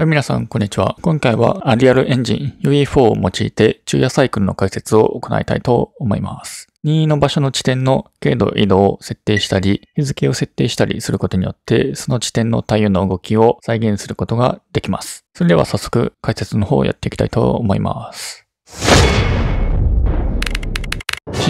はい、皆さん、こんにちは。今回は、アリアルエンジン UE4 を用いて、昼夜サイクルの解説を行いたいと思います。任意の場所の地点の経度移動を設定したり、日付を設定したりすることによって、その地点の太陽の動きを再現することができます。それでは早速、解説の方をやっていきたいと思います。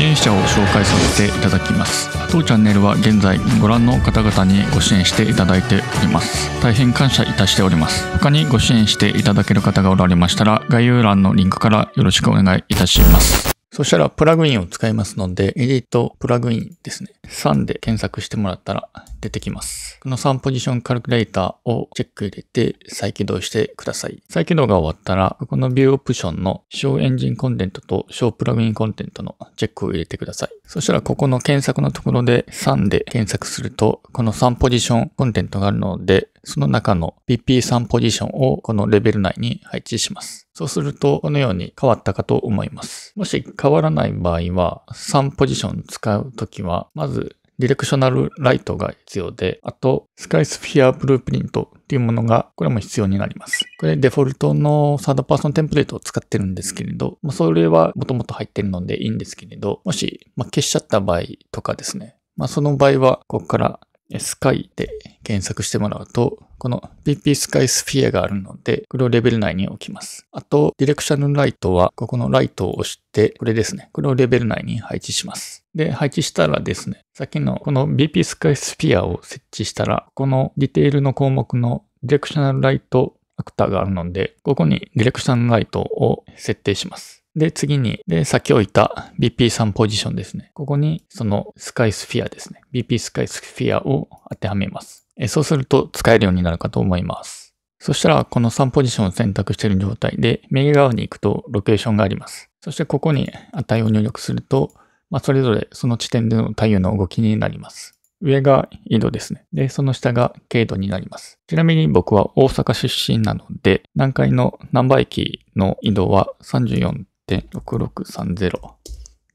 支援者を紹介させていただきます当チャンネルは現在ご覧の方々にご支援していただいております大変感謝いたしております他にご支援していただける方がおられましたら概要欄のリンクからよろしくお願いいたしますそしたらプラグインを使いますので、エディットプラグインですね。3で検索してもらったら出てきます。この3ポジションカルキュレーターをチェック入れて再起動してください。再起動が終わったら、このビューオプションの小エンジンコンテントと小プラグインコンテントのチェックを入れてください。そしたらここの検索のところで3で検索すると、この3ポジションコンテントがあるので、その中の PP3 ポジションをこのレベル内に配置します。そうすると、このように変わったかと思います。もし変わらない場合は、3ポジション使うときは、まずディレクショナルライトが必要で、あと、スカイスフィアブループリントっていうものが、これも必要になります。これデフォルトのサードパーソンテンプレートを使ってるんですけれど、まあ、それはもともと入ってるのでいいんですけれど、もし、まあ、消しちゃった場合とかですね、まあ、その場合は、ここからスカイで検索してもらうと、この PP スカイスフィアがあるので、これをレベル内に置きます。あと、ディレクションライトは、ここのライトを押して、これですね。これをレベル内に配置します。で、配置したらですね、さっきのこの BP スカイスフィアを設置したら、このディテールの項目のディレクショナルライトアクターがあるので、ここにディレクションライトを設定します。で、次に、で、先を置いた BP3 ポジションですね。ここに、そのスカイスフィアですね。BP スカイスフィアを当てはめます。えそうすると使えるようになるかと思います。そしたら、この3ポジションを選択している状態で、右側に行くとロケーションがあります。そして、ここに値を入力すると、まあ、それぞれその地点での太陽の動きになります。上が緯度ですね。で、その下が経度になります。ちなみに僕は大阪出身なので、南海の南波駅の緯度は34 1.6630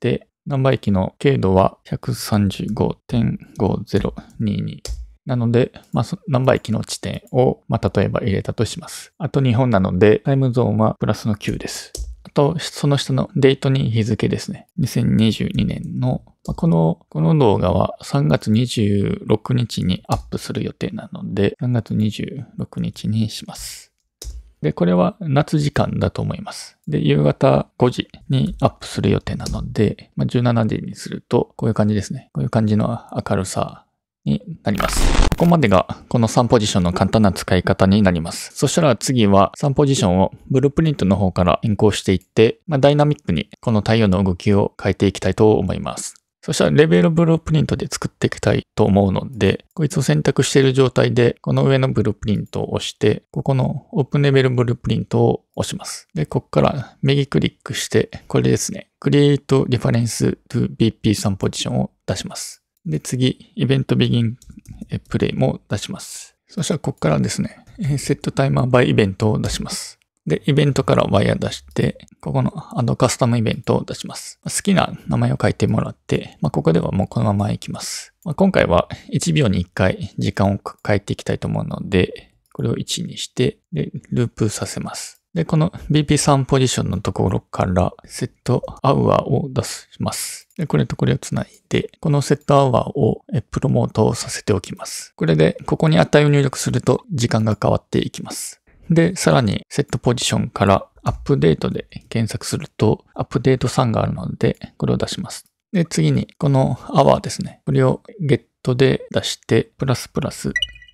で、何倍機の経度は135.5022なので、まあ、何倍機の地点を、まあ、例えば入れたとします。あと日本なので、タイムゾーンはプラスの9です。あと、その下のデートに日付ですね。2022年の、まあ、この、この動画は3月26日にアップする予定なので、3月26日にします。で、これは夏時間だと思います。で、夕方5時にアップする予定なので、まあ、17時にすると、こういう感じですね。こういう感じの明るさになります。ここまでがこの3ポジションの簡単な使い方になります。そしたら次は3ポジションをブループリントの方から変更していって、まあ、ダイナミックにこの太陽の動きを変えていきたいと思います。そしたらレベルブループリントで作っていきたいと思うので、こいつを選択している状態で、この上のブループリントを押して、ここのオープンレベルブループリントを押します。で、ここから右クリックして、これですね、Create Reference to BP3 ポジションを出します。で、次、イベント Begin Play も出します。そしたらここからですね、Set Timer by Event を出します。で、イベントからワイヤー出して、ここのアドカスタムイベントを出します。好きな名前を書いてもらって、まあ、ここではもうこのまま行きます。まあ、今回は1秒に1回時間を変えていきたいと思うので、これを1にして、で、ループさせます。で、この BP3 ポジションのところから、セットアワーを出します。で、これとこれをつないで、このセットアワーをプロモートさせておきます。これで、ここに値を入力すると時間が変わっていきます。で、さらにセットポジションからアップデートで検索すると、アップデート3があるので、これを出します。で、次に、このアワーですね。これをゲットで出して、プラスプラス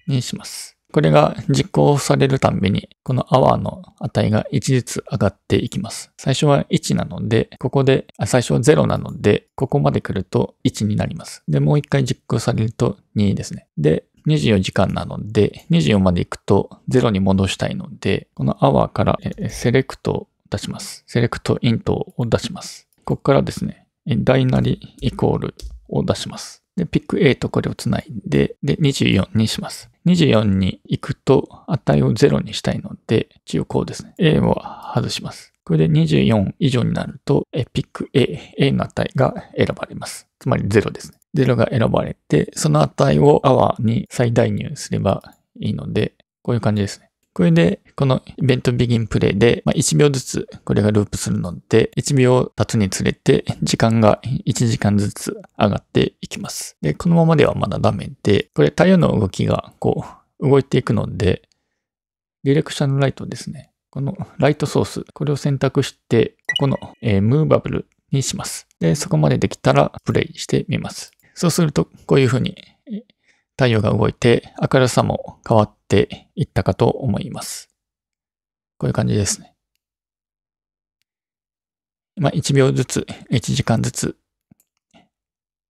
にします。これが実行されるたんびに、このアワーの値が1ずつ上がっていきます。最初は1なので、ここで、あ最初は0なので、ここまで来ると1になります。で、もう一回実行されると2ですね。で、24時間なので、24まで行くと0に戻したいので、この hour からセレクトを出します。セレクトイントを出します。ここからですね、大なりイコールを出します。で、ピック A とこれをつないで、で、24にします。24に行くと値を0にしたいので、一応こうですね。A を外します。これで24以上になると、ピック A、A の値が選ばれます。つまり0ですね。ゼロが選ばれて、その値をアワーに再代入すればいいので、こういう感じですね。これで、このイベントビギンプレイで、ま1秒ずつこれがループするので、1秒経つにつれて時間が1時間ずつ上がっていきます。で、このままではまだダメで、これ太陽の動きがこう動いていくので、ディレクションライトですね。このライトソース、これを選択して、ここの、えー、ムーバブルにします。で、そこまでできたらプレイしてみます。そうすると、こういうふうに太陽が動いて明るさも変わっていったかと思います。こういう感じですね。まあ、1秒ずつ、1時間ずつ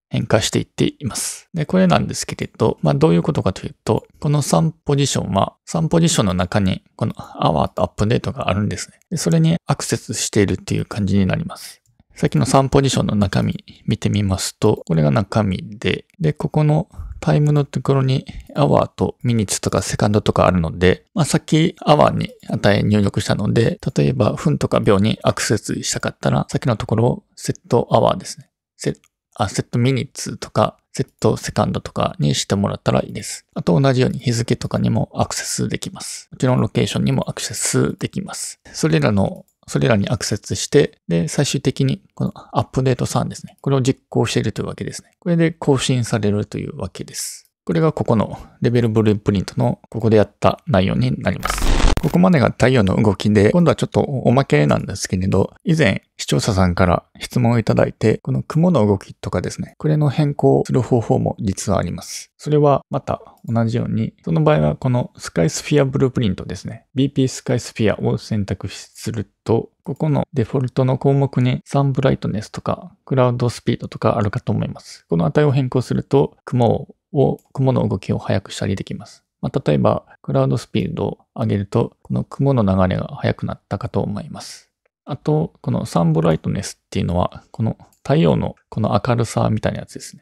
変化していっています。で、これなんですけれど、まあ、どういうことかというと、この3ポジションは、3ポジションの中に、このアワーとアップデートがあるんですね。でそれにアクセスしているっていう感じになります。さっきの3ポジションの中身見てみますと、これが中身で、で、ここのタイムのところにアワーとミニッツとかセカンドとかあるので、まあ、さっきアワーに値入力したので、例えば分とか秒にアクセスしたかったら、さっきのところをセットアワーですね。セあセットミニッツとか、セットセカンドとかにしてもらったらいいです。あと同じように日付とかにもアクセスできます。もちろんロケーションにもアクセスできます。それらのそれらにアクセスして、で、最終的にこのアップデート3ですね。これを実行しているというわけですね。これで更新されるというわけです。これがここのレベルブループリントのここでやった内容になります。ここまでが太陽の動きで、今度はちょっとおまけなんですけれど、以前視聴者さんから質問をいただいて、この雲の動きとかですね、これの変更する方法も実はあります。それはまた同じように、その場合はこのスカイスフィアブループリントですね、BP スカイスフィアを選択すると、ここのデフォルトの項目にサンブライトネスとかクラウドスピードとかあるかと思います。この値を変更すると、雲を、雲の動きを速くしたりできます。まあ、例えば、クラウドスピードを上げると、この雲の流れが速くなったかと思います。あと、このサンブライトネスっていうのは、この太陽のこの明るさみたいなやつですね。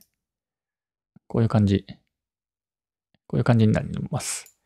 こういう感じ。こういう感じになります。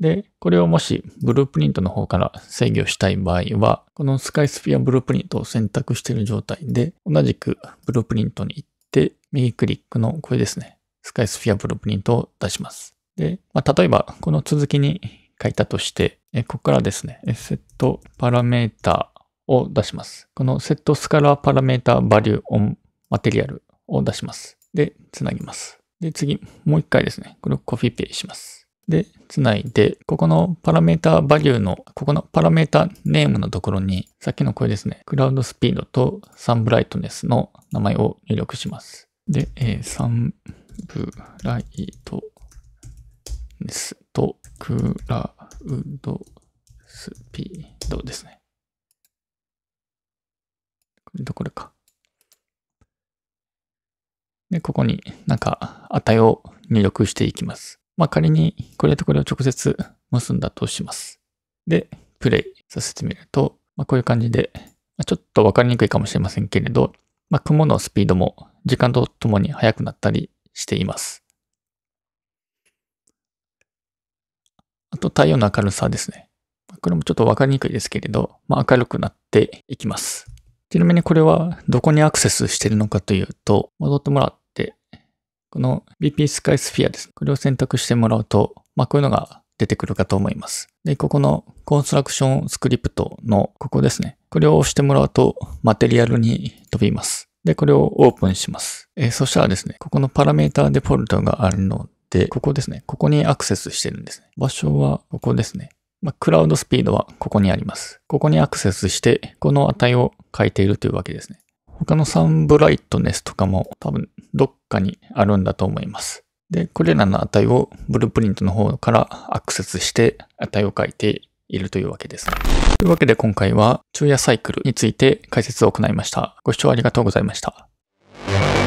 で、これをもしブループリントの方から制御したい場合は、このスカイスピアブループリントを選択している状態で、同じくブループリントに行って、右クリックのこれですね。スカイスフィアブループリントを出します。で、まあ、例えばこの続きに書いたとして、えここからですね、セットパラメータを出します。このセットスカラーパラメータバリューオンマテリアルを出します。で、つなぎます。で、次、もう一回ですね、これをコピペします。で、つないで、ここのパラメータバリューの、ここのパラメータネームのところに、さっきのこれですね、クラウドスピードとサンブライトネスの名前を入力します。で、えー、サンブライトスとクラウドスピードですね。これどこれか。で、ここになんか値を入力していきます。まあ、仮にこれとこれを直接結んだとします。で、プレイさせてみると、まあ、こういう感じで、まちょっとわかりにくいかもしれませんけれど、まあ、雲のスピードも時間とともに速くなったりしています。あと太陽の明るさですね。これもちょっとわかりにくいですけれど、まあ、明るくなっていきます。ちなみにこれはどこにアクセスしてるのかというと、戻ってもらって、この BP スカイスフィアです。これを選択してもらうと、まあ、こういうのが出てくるかと思います。で、ここのコンストラクションスクリプトのここですね。これを押してもらうとマテリアルに飛びます。で、これをオープンします。えー、そしたらですね、ここのパラメータデフォルトがあるので、、ここですね。ここにアクセスしてるんですね。場所はここですね。まあ、クラウドスピードはここにあります。ここにアクセスして、この値を書いているというわけですね。他のサンブライトネスとかも多分どっかにあるんだと思います。で、これらの値をブループリントの方からアクセスして値を書いているというわけです、というわけで今回は昼夜サイクルについて解説を行いました。ご視聴ありがとうございました。